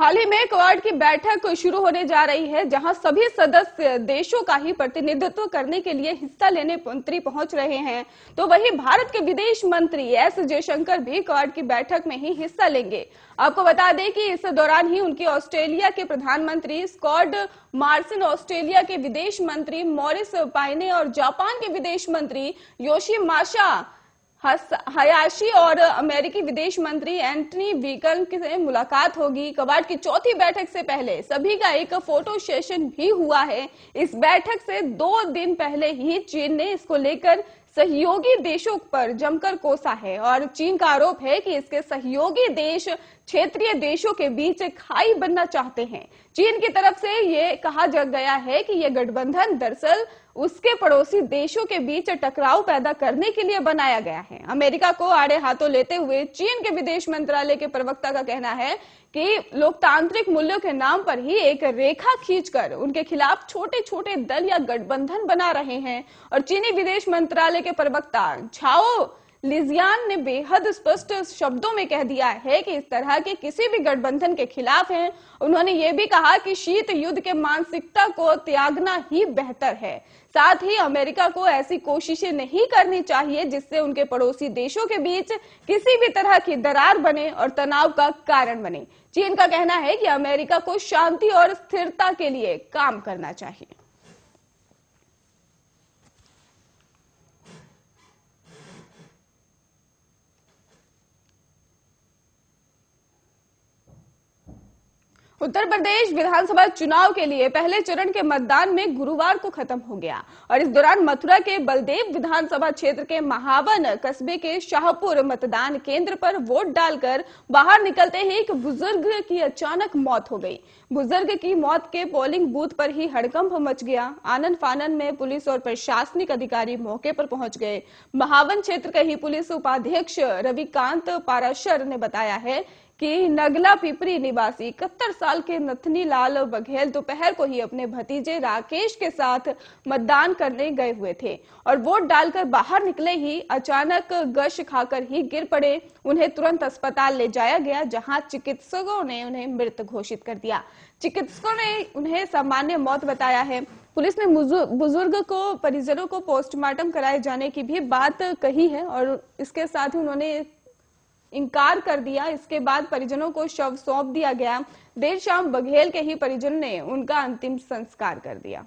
हाल ही में क्वाड की बैठक शुरू होने जा रही है जहां सभी सदस्य देशों का ही प्रतिनिधित्व करने के लिए हिस्सा लेने मंत्री पहुंच रहे हैं तो वहीं भारत के विदेश मंत्री एस जयशंकर भी क्वाड की बैठक में ही हिस्सा लेंगे आपको बता दें कि इस दौरान ही उनकी ऑस्ट्रेलिया के प्रधानमंत्री स्कॉड मार्सिन ऑस्ट्रेलिया के विदेश मंत्री मॉरिस पाइने और जापान के विदेश मंत्री योशी माशा हयाशी और अमेरिकी विदेश मंत्री एंटनी वीकन से मुलाकात होगी कवाड की चौथी बैठक से पहले सभी का एक फोटो सेशन भी हुआ है इस बैठक से दो दिन पहले ही चीन ने इसको लेकर सहयोगी देशों पर जमकर कोसा है और चीन का आरोप है कि इसके सहयोगी देश क्षेत्रीय देशों के बीच खाई बनना चाहते हैं चीन की तरफ से ये कहा जा गया है कि यह गठबंधन दरअसल उसके पड़ोसी देशों के बीच टकराव पैदा करने के लिए बनाया गया है अमेरिका को आड़े हाथों लेते हुए चीन के विदेश मंत्रालय के प्रवक्ता का कहना है कि लोकतांत्रिक मूल्यों के नाम पर ही एक रेखा खींचकर उनके खिलाफ छोटे छोटे दल या गठबंधन बना रहे हैं और चीनी विदेश मंत्रालय के प्रवक्ता छाओ लिजियान ने बेहद स्पष्ट शब्दों में कह दिया है कि इस तरह के किसी भी गठबंधन के खिलाफ हैं उन्होंने ये भी कहा कि शीत युद्ध के मानसिकता को त्यागना ही बेहतर है साथ ही अमेरिका को ऐसी कोशिशें नहीं करनी चाहिए जिससे उनके पड़ोसी देशों के बीच किसी भी तरह की दरार बने और तनाव का कारण बने चीन का कहना है कि अमेरिका को शांति और स्थिरता के लिए काम करना चाहिए उत्तर प्रदेश विधानसभा चुनाव के लिए पहले चरण के मतदान में गुरुवार को खत्म हो गया और इस दौरान मथुरा के बलदेव विधानसभा क्षेत्र के महावन कस्बे के शाहपुर मतदान केंद्र पर वोट डालकर बाहर निकलते ही एक बुजुर्ग की अचानक मौत हो गई बुजुर्ग की मौत के पोलिंग बूथ पर ही हड़कंप मच गया आनंद फानन में पुलिस और प्रशासनिक अधिकारी मौके पर पहुंच गए महावन क्षेत्र के ही पुलिस उपाध्यक्ष रविकांत पाराशर ने बताया है कि नगला पिपरी निवासी इकहत्तर साल के नथनी लाल बघेल दोपहर को ही अपने भतीजे राकेश के साथ मतदान करने गए हुए थे और वोट डालकर बाहर निकले ही अचानक गश खाकर ही गिर पड़े उन्हें तुरंत अस्पताल ले जाया गया जहां चिकित्सकों ने उन्हें मृत घोषित कर दिया चिकित्सकों ने उन्हें सामान्य मौत बताया है पुलिस ने बुजुर्ग को परिजनों को पोस्टमार्टम कराए जाने की भी बात कही है और इसके साथ ही उन्होंने इनकार कर दिया इसके बाद परिजनों को शव सौंप दिया गया देर शाम बघेल के ही परिजन ने उनका अंतिम संस्कार कर दिया